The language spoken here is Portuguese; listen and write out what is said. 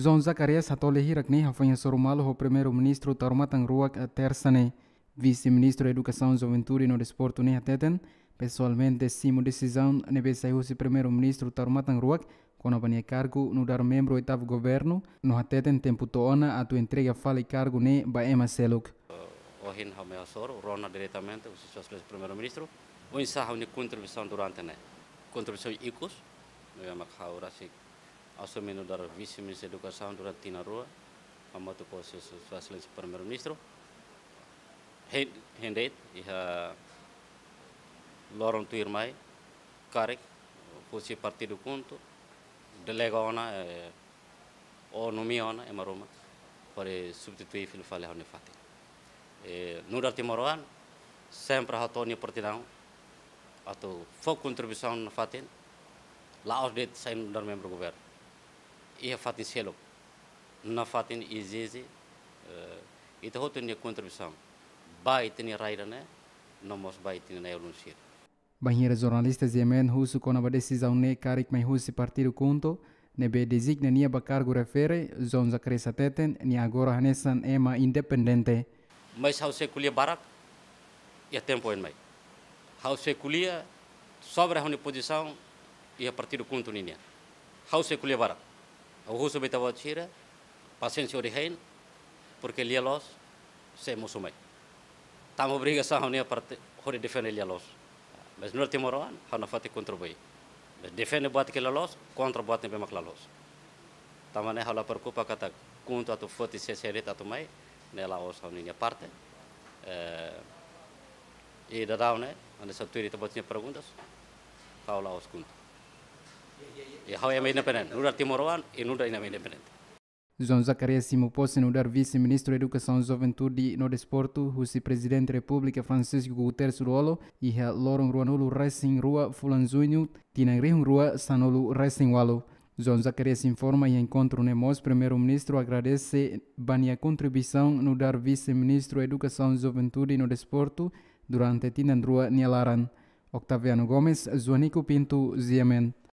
zon Zacarias Hatolehi rakni hafanha sorumalu o primeiro-ministro Tarmatang Ruak a terça ne vice-ministro da Educação, Juventude e no Desporto ne ateten, pessoalmente simo decisão nebe saiu-se primeiro-ministro Tarmatang Ruak quando abania cargo no dar membro oitavo governo, no ateten tempo toona a tua entrega fala e cargo ne baema seluk. Ohin hamea o rona diretamente o seu primeiro-ministro, o ensaio de contribuição durante ne, contribuição icos, no yamak haurasik dar visi mi se da saun dura tina rua, a moto com sua per ministro hendet iha lorong tuir mai karek posi partido conto delega ona e eh, o nomi ona e maroma pare substitui fil fale hone fati e eh, nudar timoran sempre hatoni pertinang atau fokus contribusi na fatin laos det sain dar membro governo e a Fatin Selok. Na Fatin Izizi, e a outra contribuição. Vai ter raira, né? Não mas vai ter na Elunsir. Banheira jornalistas Yemen Russo com a decisão ne Karik mai Russo partido conto, be designa nia bacargo refere, zon zakresa teten, ni agora hanesan ema independente. Mas hause kulia barak, e tempo en mai. Hause kulia, sobre a posição e a partido conto ninia. Hause kulia barak. Augusto Betawachira, Paciência Origen, porque Lielos se musume. Tamo obrigação a parte hore defende Lielos. Mas no último hana fati contribui. Mas defende boate que Lielos, contra boate bem maclalos. hala perkupa kata kuntu atu foti se serita tu mai, nela os a parte. Eh, i da daune, ane saturi tabotnya perguntas, kau laos kuntu. hao yameindepenente nudar Timor-Leste e nudar independente. João Zacarias no dar vice-ministro da Educação, Juventude e Desporto, o presidente da República Francisco Guterres Ruolo e Loron Ruanulu Racing Rua Fulanzunho, Tinangrin Rua Sanolo Racing Walo. João Zacarias informa e encontro Nemos, primeiro-ministro, agradece a contribuição no dar vice-ministro da Educação, Juventude e Desporto durante Tinandrua Nialaran. Octaviano Gomes, Zuanico Pinto, Ziemen.